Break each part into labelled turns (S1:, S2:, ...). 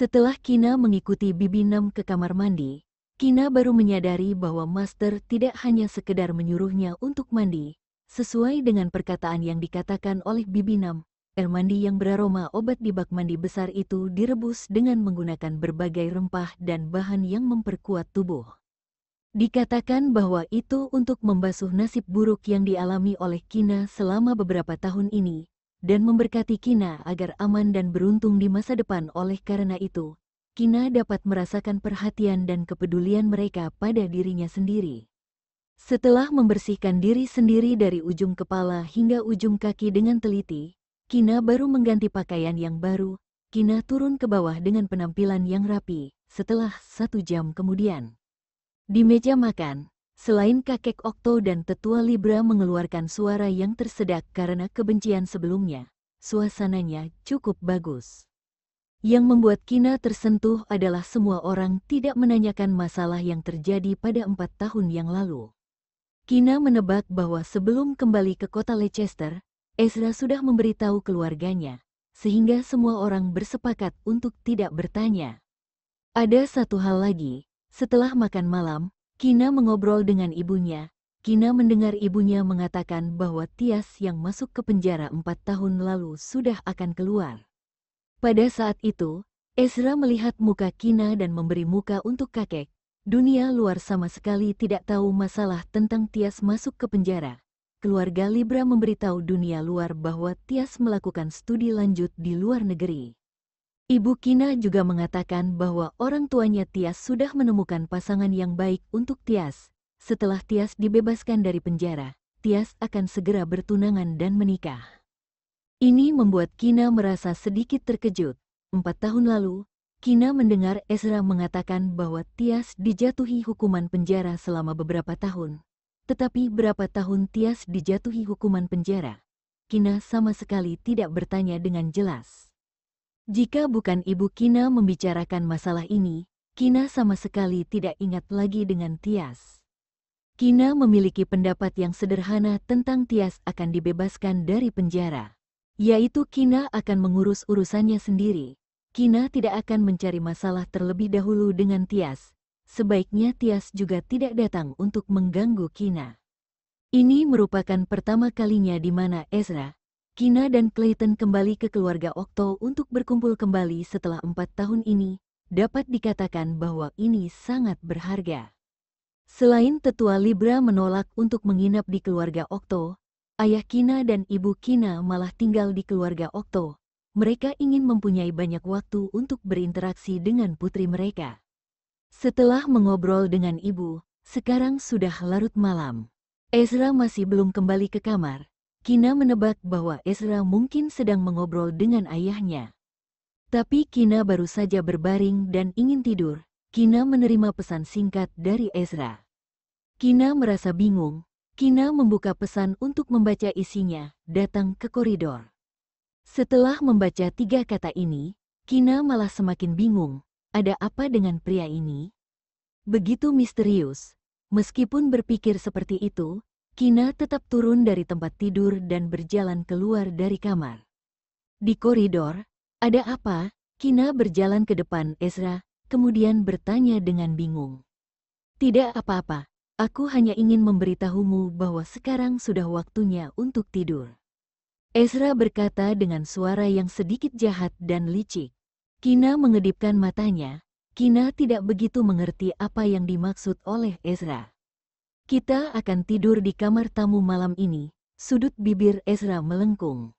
S1: Setelah Kina mengikuti Bibi Nam ke kamar mandi, Kina baru menyadari bahwa Master tidak hanya sekedar menyuruhnya untuk mandi. Sesuai dengan perkataan yang dikatakan oleh Bibi Nam, air mandi yang beraroma obat di bak mandi besar itu direbus dengan menggunakan berbagai rempah dan bahan yang memperkuat tubuh. Dikatakan bahwa itu untuk membasuh nasib buruk yang dialami oleh Kina selama beberapa tahun ini, dan memberkati Kina agar aman dan beruntung di masa depan oleh karena itu, Kina dapat merasakan perhatian dan kepedulian mereka pada dirinya sendiri. Setelah membersihkan diri sendiri dari ujung kepala hingga ujung kaki dengan teliti, Kina baru mengganti pakaian yang baru. Kina turun ke bawah dengan penampilan yang rapi setelah satu jam kemudian. Di meja makan, Selain kakek Okto dan tetua Libra mengeluarkan suara yang tersedak karena kebencian sebelumnya, suasananya cukup bagus. Yang membuat Kina tersentuh adalah semua orang tidak menanyakan masalah yang terjadi pada empat tahun yang lalu. Kina menebak bahwa sebelum kembali ke kota Leicester, Ezra sudah memberitahu keluarganya, sehingga semua orang bersepakat untuk tidak bertanya. Ada satu hal lagi, setelah makan malam, Kina mengobrol dengan ibunya. Kina mendengar ibunya mengatakan bahwa Tias yang masuk ke penjara empat tahun lalu sudah akan keluar. Pada saat itu, Ezra melihat muka Kina dan memberi muka untuk kakek. Dunia luar sama sekali tidak tahu masalah tentang Tias masuk ke penjara. Keluarga Libra memberitahu dunia luar bahwa Tias melakukan studi lanjut di luar negeri. Ibu Kina juga mengatakan bahwa orang tuanya Tias sudah menemukan pasangan yang baik untuk Tias. Setelah Tias dibebaskan dari penjara, Tias akan segera bertunangan dan menikah. Ini membuat Kina merasa sedikit terkejut. Empat tahun lalu, Kina mendengar Ezra mengatakan bahwa Tias dijatuhi hukuman penjara selama beberapa tahun. Tetapi berapa tahun Tias dijatuhi hukuman penjara? Kina sama sekali tidak bertanya dengan jelas. Jika bukan ibu Kina membicarakan masalah ini, Kina sama sekali tidak ingat lagi dengan Tias. Kina memiliki pendapat yang sederhana tentang Tias akan dibebaskan dari penjara, yaitu Kina akan mengurus urusannya sendiri. Kina tidak akan mencari masalah terlebih dahulu dengan Tias. Sebaiknya Tias juga tidak datang untuk mengganggu Kina. Ini merupakan pertama kalinya di mana Ezra, Kina dan Clayton kembali ke keluarga Okto untuk berkumpul kembali setelah empat tahun ini, dapat dikatakan bahwa ini sangat berharga. Selain tetua Libra menolak untuk menginap di keluarga Okto, ayah Kina dan ibu Kina malah tinggal di keluarga Okto. Mereka ingin mempunyai banyak waktu untuk berinteraksi dengan putri mereka. Setelah mengobrol dengan ibu, sekarang sudah larut malam. Ezra masih belum kembali ke kamar, Kina menebak bahwa Ezra mungkin sedang mengobrol dengan ayahnya. Tapi Kina baru saja berbaring dan ingin tidur. Kina menerima pesan singkat dari Ezra. Kina merasa bingung. Kina membuka pesan untuk membaca isinya, datang ke koridor. Setelah membaca tiga kata ini, Kina malah semakin bingung. Ada apa dengan pria ini? Begitu misterius. Meskipun berpikir seperti itu, Kina tetap turun dari tempat tidur dan berjalan keluar dari kamar. Di koridor, ada apa? Kina berjalan ke depan Ezra, kemudian bertanya dengan bingung. Tidak apa-apa, aku hanya ingin memberitahumu bahwa sekarang sudah waktunya untuk tidur. Ezra berkata dengan suara yang sedikit jahat dan licik. Kina mengedipkan matanya, Kina tidak begitu mengerti apa yang dimaksud oleh Ezra. Kita akan tidur di kamar tamu malam ini, sudut bibir Ezra melengkung.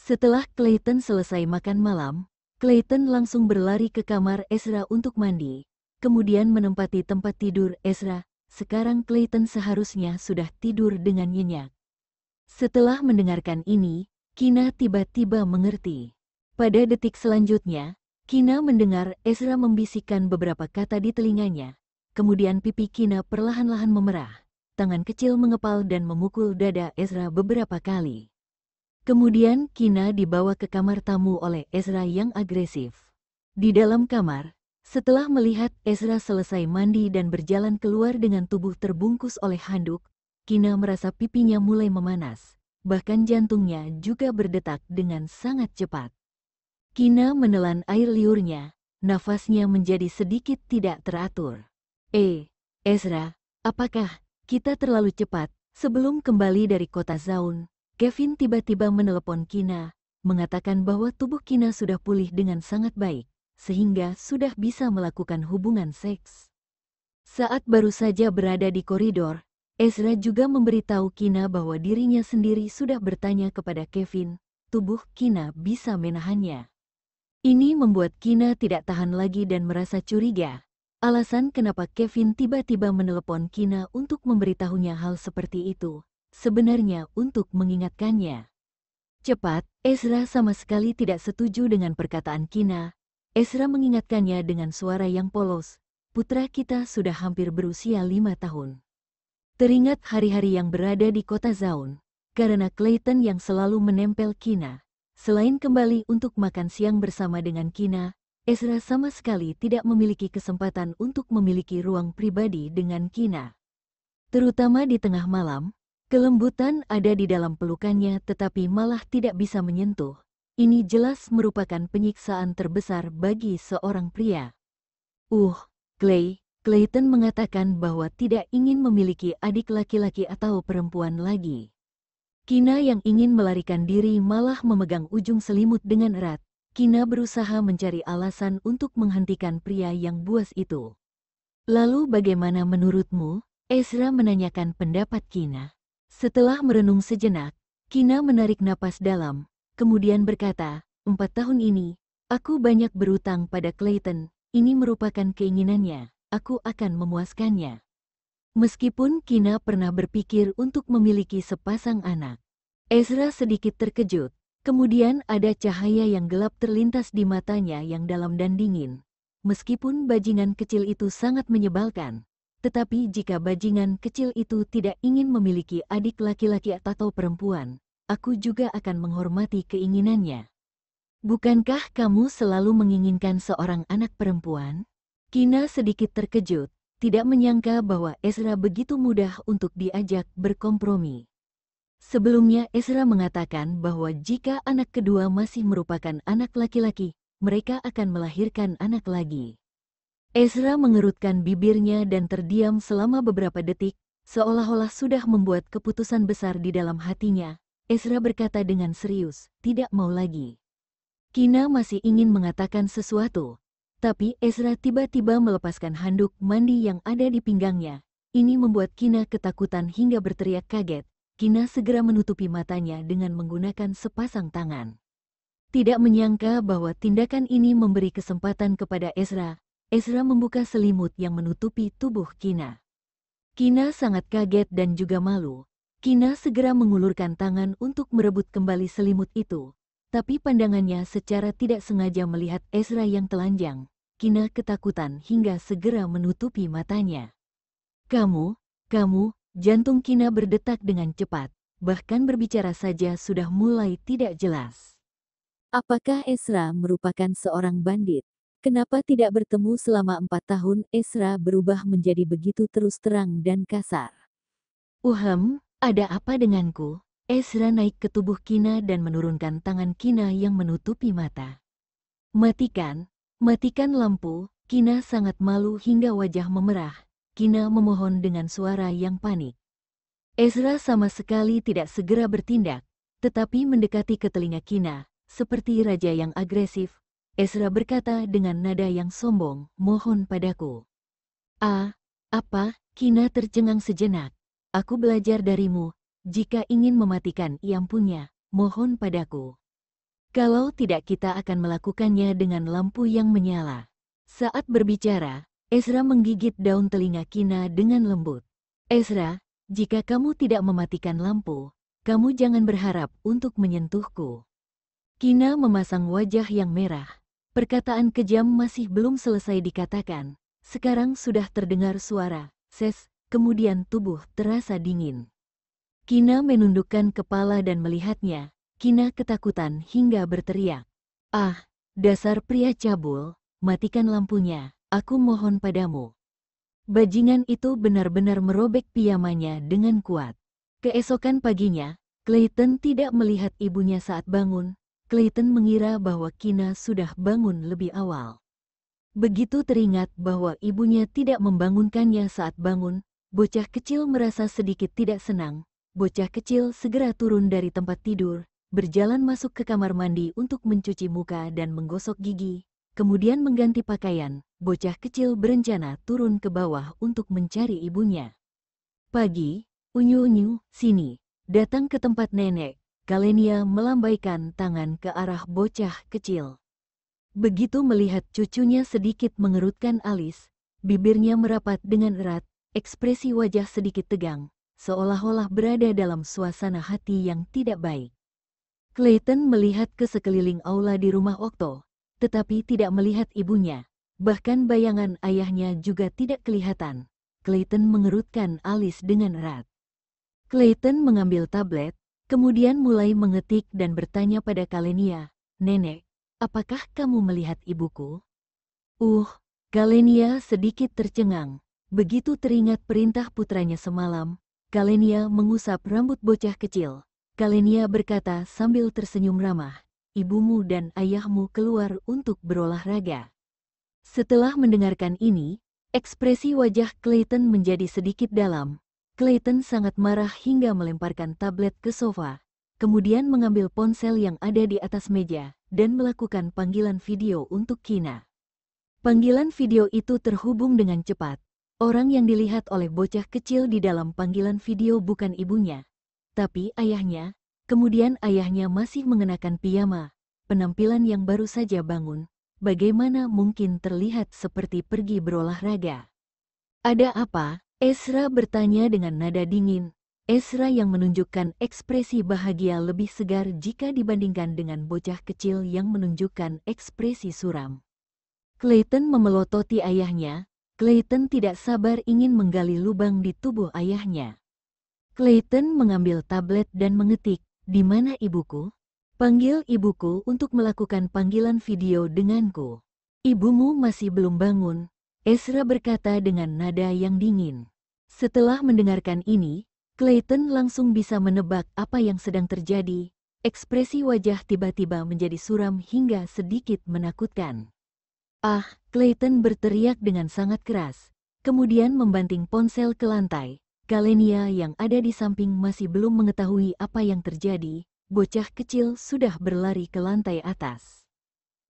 S1: Setelah Clayton selesai makan malam, Clayton langsung berlari ke kamar Ezra untuk mandi, kemudian menempati tempat tidur Ezra. Sekarang Clayton seharusnya sudah tidur dengan nyenyak. Setelah mendengarkan ini, Kina tiba-tiba mengerti. Pada detik selanjutnya, Kina mendengar Ezra membisikkan beberapa kata di telinganya, Kemudian pipi Kina perlahan-lahan memerah. Tangan kecil mengepal dan memukul dada Ezra beberapa kali. Kemudian Kina dibawa ke kamar tamu oleh Ezra yang agresif. Di dalam kamar, setelah melihat Ezra selesai mandi dan berjalan keluar dengan tubuh terbungkus oleh handuk, Kina merasa pipinya mulai memanas, bahkan jantungnya juga berdetak dengan sangat cepat. Kina menelan air liurnya, nafasnya menjadi sedikit tidak teratur. Eh, Ezra, apakah kita terlalu cepat? Sebelum kembali dari kota Zaun, Kevin tiba-tiba menelepon Kina, mengatakan bahwa tubuh Kina sudah pulih dengan sangat baik, sehingga sudah bisa melakukan hubungan seks. Saat baru saja berada di koridor, Ezra juga memberitahu Kina bahwa dirinya sendiri sudah bertanya kepada Kevin, tubuh Kina bisa menahannya. Ini membuat Kina tidak tahan lagi dan merasa curiga, Alasan kenapa Kevin tiba-tiba menelepon Kina untuk memberitahunya hal seperti itu, sebenarnya untuk mengingatkannya. Cepat, Ezra sama sekali tidak setuju dengan perkataan Kina. Ezra mengingatkannya dengan suara yang polos, putra kita sudah hampir berusia lima tahun. Teringat hari-hari yang berada di kota Zaun, karena Clayton yang selalu menempel Kina. Selain kembali untuk makan siang bersama dengan Kina, Ezra sama sekali tidak memiliki kesempatan untuk memiliki ruang pribadi dengan Kina. Terutama di tengah malam, kelembutan ada di dalam pelukannya tetapi malah tidak bisa menyentuh. Ini jelas merupakan penyiksaan terbesar bagi seorang pria. Uh, Clay, Clayton mengatakan bahwa tidak ingin memiliki adik laki-laki atau perempuan lagi. Kina yang ingin melarikan diri malah memegang ujung selimut dengan erat, Kina berusaha mencari alasan untuk menghentikan pria yang buas itu. Lalu bagaimana menurutmu? Ezra menanyakan pendapat Kina. Setelah merenung sejenak, Kina menarik napas dalam, kemudian berkata, Empat tahun ini, aku banyak berutang pada Clayton, ini merupakan keinginannya, aku akan memuaskannya. Meskipun Kina pernah berpikir untuk memiliki sepasang anak, Ezra sedikit terkejut Kemudian ada cahaya yang gelap terlintas di matanya yang dalam dan dingin. Meskipun bajingan kecil itu sangat menyebalkan, tetapi jika bajingan kecil itu tidak ingin memiliki adik laki-laki atau perempuan, aku juga akan menghormati keinginannya. Bukankah kamu selalu menginginkan seorang anak perempuan? Kina sedikit terkejut, tidak menyangka bahwa Ezra begitu mudah untuk diajak berkompromi. Sebelumnya Ezra mengatakan bahwa jika anak kedua masih merupakan anak laki-laki, mereka akan melahirkan anak lagi. Ezra mengerutkan bibirnya dan terdiam selama beberapa detik, seolah-olah sudah membuat keputusan besar di dalam hatinya. Ezra berkata dengan serius, tidak mau lagi. Kina masih ingin mengatakan sesuatu, tapi Ezra tiba-tiba melepaskan handuk mandi yang ada di pinggangnya. Ini membuat Kina ketakutan hingga berteriak kaget. Kina segera menutupi matanya dengan menggunakan sepasang tangan. Tidak menyangka bahwa tindakan ini memberi kesempatan kepada Ezra, Ezra membuka selimut yang menutupi tubuh Kina. Kina sangat kaget dan juga malu. Kina segera mengulurkan tangan untuk merebut kembali selimut itu, tapi pandangannya secara tidak sengaja melihat Ezra yang telanjang. Kina ketakutan hingga segera menutupi matanya. Kamu, kamu, Jantung Kina berdetak dengan cepat, bahkan berbicara saja sudah mulai tidak jelas. Apakah Esra merupakan seorang bandit? Kenapa tidak bertemu selama empat tahun Esra berubah menjadi begitu terus terang dan kasar? Uhem, ada apa denganku? Esra naik ke tubuh Kina dan menurunkan tangan Kina yang menutupi mata. Matikan, matikan lampu, Kina sangat malu hingga wajah memerah, Kina memohon dengan suara yang panik. Ezra sama sekali tidak segera bertindak, tetapi mendekati ke telinga Kina, seperti raja yang agresif. Ezra berkata dengan nada yang sombong, mohon padaku. A, apa? Kina tercengang sejenak. Aku belajar darimu, jika ingin mematikan yang punya, mohon padaku. Kalau tidak kita akan melakukannya dengan lampu yang menyala. Saat berbicara, Ezra menggigit daun telinga Kina dengan lembut. Ezra, jika kamu tidak mematikan lampu, kamu jangan berharap untuk menyentuhku. Kina memasang wajah yang merah. Perkataan kejam masih belum selesai dikatakan. Sekarang sudah terdengar suara, ses, kemudian tubuh terasa dingin. Kina menundukkan kepala dan melihatnya. Kina ketakutan hingga berteriak. Ah, dasar pria cabul, matikan lampunya aku mohon padamu. Bajingan itu benar-benar merobek piyamanya dengan kuat. Keesokan paginya, Clayton tidak melihat ibunya saat bangun. Clayton mengira bahwa Kina sudah bangun lebih awal. Begitu teringat bahwa ibunya tidak membangunkannya saat bangun, bocah kecil merasa sedikit tidak senang. Bocah kecil segera turun dari tempat tidur, berjalan masuk ke kamar mandi untuk mencuci muka dan menggosok gigi, kemudian mengganti pakaian bocah kecil berencana turun ke bawah untuk mencari ibunya. Pagi, unyu-unyu, sini, datang ke tempat nenek, Kalenia melambaikan tangan ke arah bocah kecil. Begitu melihat cucunya sedikit mengerutkan alis, bibirnya merapat dengan erat, ekspresi wajah sedikit tegang, seolah-olah berada dalam suasana hati yang tidak baik. Clayton melihat ke sekeliling aula di rumah Okto, tetapi tidak melihat ibunya. Bahkan bayangan ayahnya juga tidak kelihatan. Clayton mengerutkan alis dengan erat. Clayton mengambil tablet, kemudian mulai mengetik dan bertanya pada Kalenia, Nenek, apakah kamu melihat ibuku? Uh, Kalenia sedikit tercengang. Begitu teringat perintah putranya semalam, Kalenia mengusap rambut bocah kecil. Kalenia berkata sambil tersenyum ramah, Ibumu dan ayahmu keluar untuk berolahraga. Setelah mendengarkan ini, ekspresi wajah Clayton menjadi sedikit dalam. Clayton sangat marah hingga melemparkan tablet ke sofa, kemudian mengambil ponsel yang ada di atas meja dan melakukan panggilan video untuk Kina. Panggilan video itu terhubung dengan cepat. Orang yang dilihat oleh bocah kecil di dalam panggilan video bukan ibunya, tapi ayahnya. Kemudian ayahnya masih mengenakan piyama, penampilan yang baru saja bangun, bagaimana mungkin terlihat seperti pergi berolahraga? Ada apa? Esra bertanya dengan nada dingin. Esra yang menunjukkan ekspresi bahagia lebih segar jika dibandingkan dengan bocah kecil yang menunjukkan ekspresi suram. Clayton memelototi ayahnya. Clayton tidak sabar ingin menggali lubang di tubuh ayahnya. Clayton mengambil tablet dan mengetik, di mana ibuku? Panggil ibuku untuk melakukan panggilan video denganku. Ibumu masih belum bangun, Ezra berkata dengan nada yang dingin. Setelah mendengarkan ini, Clayton langsung bisa menebak apa yang sedang terjadi. Ekspresi wajah tiba-tiba menjadi suram hingga sedikit menakutkan. Ah, Clayton berteriak dengan sangat keras, kemudian membanting ponsel ke lantai. Galenia yang ada di samping masih belum mengetahui apa yang terjadi, bocah kecil sudah berlari ke lantai atas.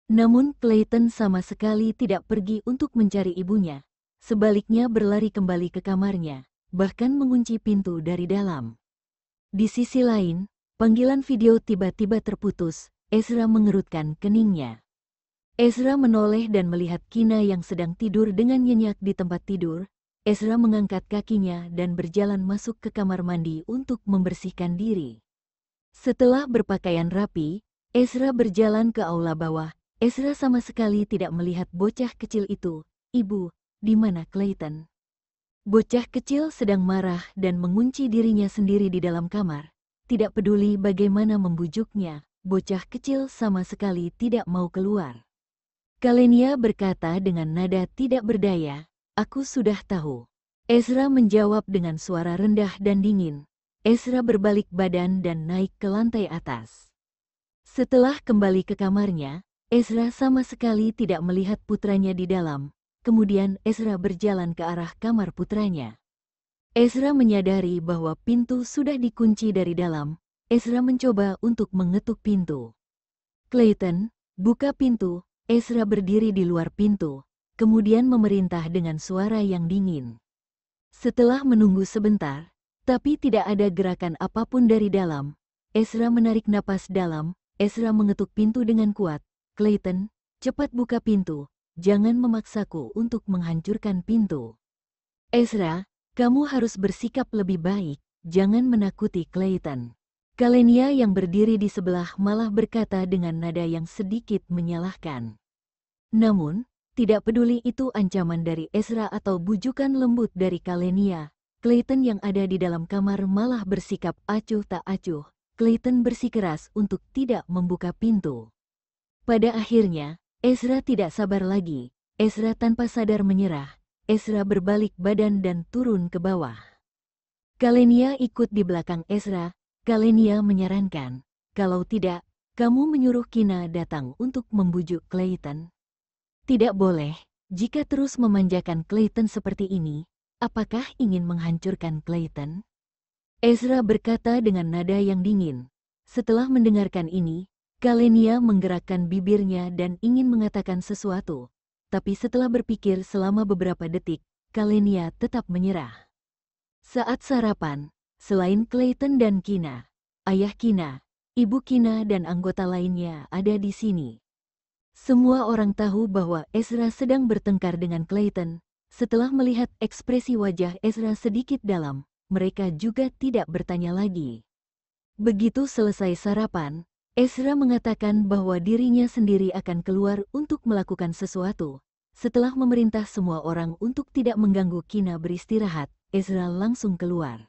S1: Namun Clayton sama sekali tidak pergi untuk mencari ibunya. Sebaliknya berlari kembali ke kamarnya, bahkan mengunci pintu dari dalam. Di sisi lain, panggilan video tiba-tiba terputus, Ezra mengerutkan keningnya. Ezra menoleh dan melihat Kina yang sedang tidur dengan nyenyak di tempat tidur, Ezra mengangkat kakinya dan berjalan masuk ke kamar mandi untuk membersihkan diri. Setelah berpakaian rapi, Ezra berjalan ke aula bawah. Ezra sama sekali tidak melihat bocah kecil itu. Ibu, di mana Clayton? Bocah kecil sedang marah dan mengunci dirinya sendiri di dalam kamar. Tidak peduli bagaimana membujuknya, bocah kecil sama sekali tidak mau keluar. Kalenia berkata dengan nada tidak berdaya, Aku sudah tahu. Ezra menjawab dengan suara rendah dan dingin, Ezra berbalik badan dan naik ke lantai atas. Setelah kembali ke kamarnya, Ezra sama sekali tidak melihat putranya di dalam, kemudian Ezra berjalan ke arah kamar putranya. Ezra menyadari bahwa pintu sudah dikunci dari dalam, Ezra mencoba untuk mengetuk pintu. Clayton, buka pintu, Ezra berdiri di luar pintu, kemudian memerintah dengan suara yang dingin. Setelah menunggu sebentar, tapi tidak ada gerakan apapun dari dalam. Ezra menarik napas dalam, Ezra mengetuk pintu dengan kuat. Clayton, cepat buka pintu, jangan memaksaku untuk menghancurkan pintu. Ezra, kamu harus bersikap lebih baik, jangan menakuti Clayton. Kalenia yang berdiri di sebelah malah berkata dengan nada yang sedikit menyalahkan. Namun, tidak peduli itu ancaman dari Ezra atau bujukan lembut dari Kalenia, Clayton yang ada di dalam kamar malah bersikap acuh tak acuh. Clayton bersikeras untuk tidak membuka pintu. Pada akhirnya, Ezra tidak sabar lagi. Ezra tanpa sadar menyerah. Ezra berbalik badan dan turun ke bawah. Kalenia ikut di belakang Ezra. Kalenia menyarankan, kalau tidak, kamu menyuruh Kina datang untuk membujuk Clayton. Tidak boleh, jika terus memanjakan Clayton seperti ini, apakah ingin menghancurkan Clayton? Ezra berkata dengan nada yang dingin. Setelah mendengarkan ini, Kalenia menggerakkan bibirnya dan ingin mengatakan sesuatu. Tapi setelah berpikir selama beberapa detik, Kalenia tetap menyerah. Saat sarapan, selain Clayton dan Kina, ayah Kina, ibu Kina dan anggota lainnya ada di sini. Semua orang tahu bahwa Ezra sedang bertengkar dengan Clayton, setelah melihat ekspresi wajah Ezra sedikit dalam, mereka juga tidak bertanya lagi. Begitu selesai sarapan, Ezra mengatakan bahwa dirinya sendiri akan keluar untuk melakukan sesuatu. Setelah memerintah semua orang untuk tidak mengganggu Kina beristirahat, Ezra langsung keluar.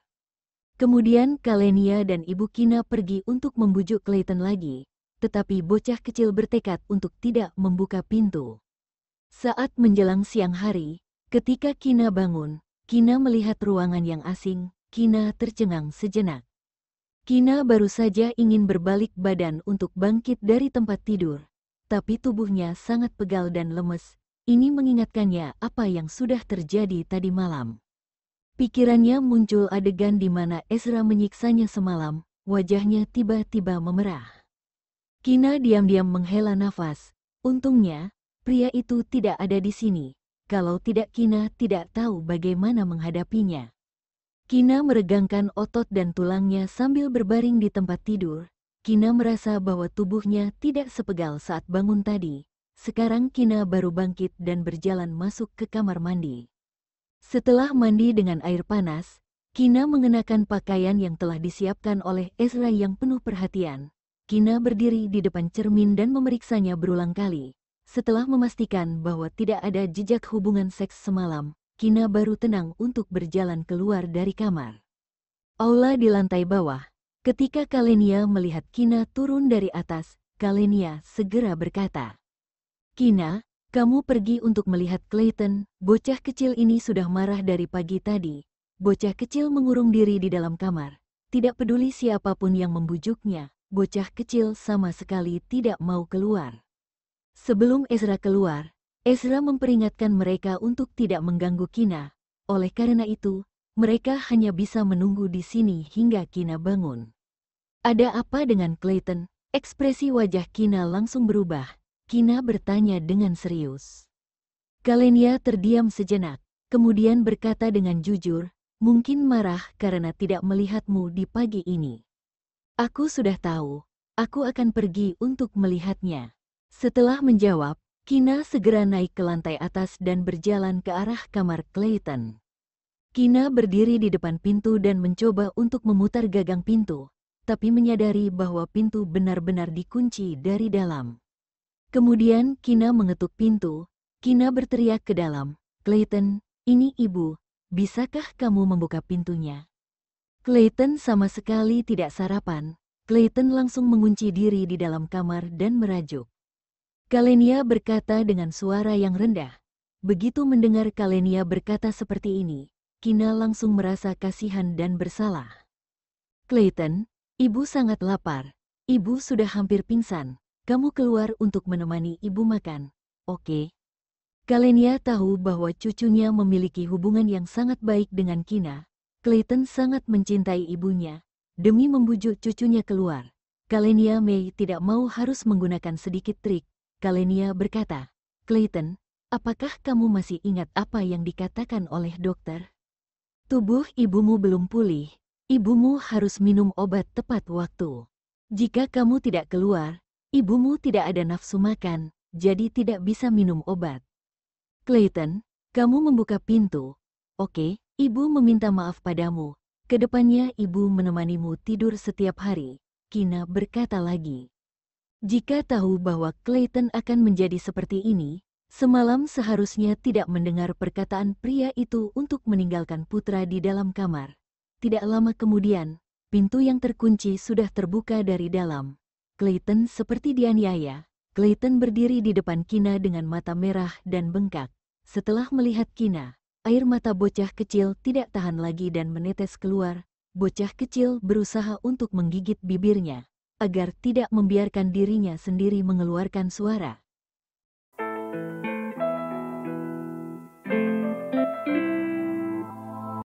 S1: Kemudian Kalenia dan ibu Kina pergi untuk membujuk Clayton lagi, tetapi bocah kecil bertekad untuk tidak membuka pintu. Saat menjelang siang hari, Ketika Kina bangun, Kina melihat ruangan yang asing, Kina tercengang sejenak. Kina baru saja ingin berbalik badan untuk bangkit dari tempat tidur, tapi tubuhnya sangat pegal dan lemes. Ini mengingatkannya apa yang sudah terjadi tadi malam. Pikirannya muncul adegan di mana Ezra menyiksanya semalam, wajahnya tiba-tiba memerah. Kina diam-diam menghela nafas. Untungnya, pria itu tidak ada di sini kalau tidak Kina tidak tahu bagaimana menghadapinya. Kina meregangkan otot dan tulangnya sambil berbaring di tempat tidur. Kina merasa bahwa tubuhnya tidak sepegal saat bangun tadi. Sekarang Kina baru bangkit dan berjalan masuk ke kamar mandi. Setelah mandi dengan air panas, Kina mengenakan pakaian yang telah disiapkan oleh Ezra yang penuh perhatian. Kina berdiri di depan cermin dan memeriksanya berulang kali. Setelah memastikan bahwa tidak ada jejak hubungan seks semalam, Kina baru tenang untuk berjalan keluar dari kamar. Aula di lantai bawah. Ketika Kalenia melihat Kina turun dari atas, Kalenia segera berkata, Kina, kamu pergi untuk melihat Clayton, bocah kecil ini sudah marah dari pagi tadi. Bocah kecil mengurung diri di dalam kamar. Tidak peduli siapapun yang membujuknya, bocah kecil sama sekali tidak mau keluar. Sebelum Ezra keluar, Ezra memperingatkan mereka untuk tidak mengganggu Kina. Oleh karena itu, mereka hanya bisa menunggu di sini hingga Kina bangun. Ada apa dengan Clayton? Ekspresi wajah Kina langsung berubah. Kina bertanya dengan serius. Kalenia terdiam sejenak, kemudian berkata dengan jujur, mungkin marah karena tidak melihatmu di pagi ini. Aku sudah tahu, aku akan pergi untuk melihatnya. Setelah menjawab, Kina segera naik ke lantai atas dan berjalan ke arah kamar Clayton. Kina berdiri di depan pintu dan mencoba untuk memutar gagang pintu, tapi menyadari bahwa pintu benar-benar dikunci dari dalam. Kemudian Kina mengetuk pintu, Kina berteriak ke dalam, Clayton, ini ibu, bisakah kamu membuka pintunya? Clayton sama sekali tidak sarapan, Clayton langsung mengunci diri di dalam kamar dan merajuk. Kalenia berkata dengan suara yang rendah. Begitu mendengar Kalenia berkata seperti ini, Kina langsung merasa kasihan dan bersalah. Clayton, ibu sangat lapar. Ibu sudah hampir pingsan. Kamu keluar untuk menemani ibu makan, oke? Okay? Kalenia tahu bahwa cucunya memiliki hubungan yang sangat baik dengan Kina. Clayton sangat mencintai ibunya. Demi membujuk cucunya keluar, Kalenia Mei tidak mau harus menggunakan sedikit trik Kalenia berkata, Clayton, apakah kamu masih ingat apa yang dikatakan oleh dokter? Tubuh ibumu belum pulih, ibumu harus minum obat tepat waktu. Jika kamu tidak keluar, ibumu tidak ada nafsu makan, jadi tidak bisa minum obat. Clayton, kamu membuka pintu. Oke, ibu meminta maaf padamu. Kedepannya ibu menemanimu tidur setiap hari. Kina berkata lagi. Jika tahu bahwa Clayton akan menjadi seperti ini, semalam seharusnya tidak mendengar perkataan pria itu untuk meninggalkan putra di dalam kamar. Tidak lama kemudian, pintu yang terkunci sudah terbuka dari dalam. Clayton seperti dianiaya. Clayton berdiri di depan Kina dengan mata merah dan bengkak. Setelah melihat Kina, air mata bocah kecil tidak tahan lagi dan menetes keluar. Bocah kecil berusaha untuk menggigit bibirnya, agar tidak membiarkan dirinya sendiri mengeluarkan suara.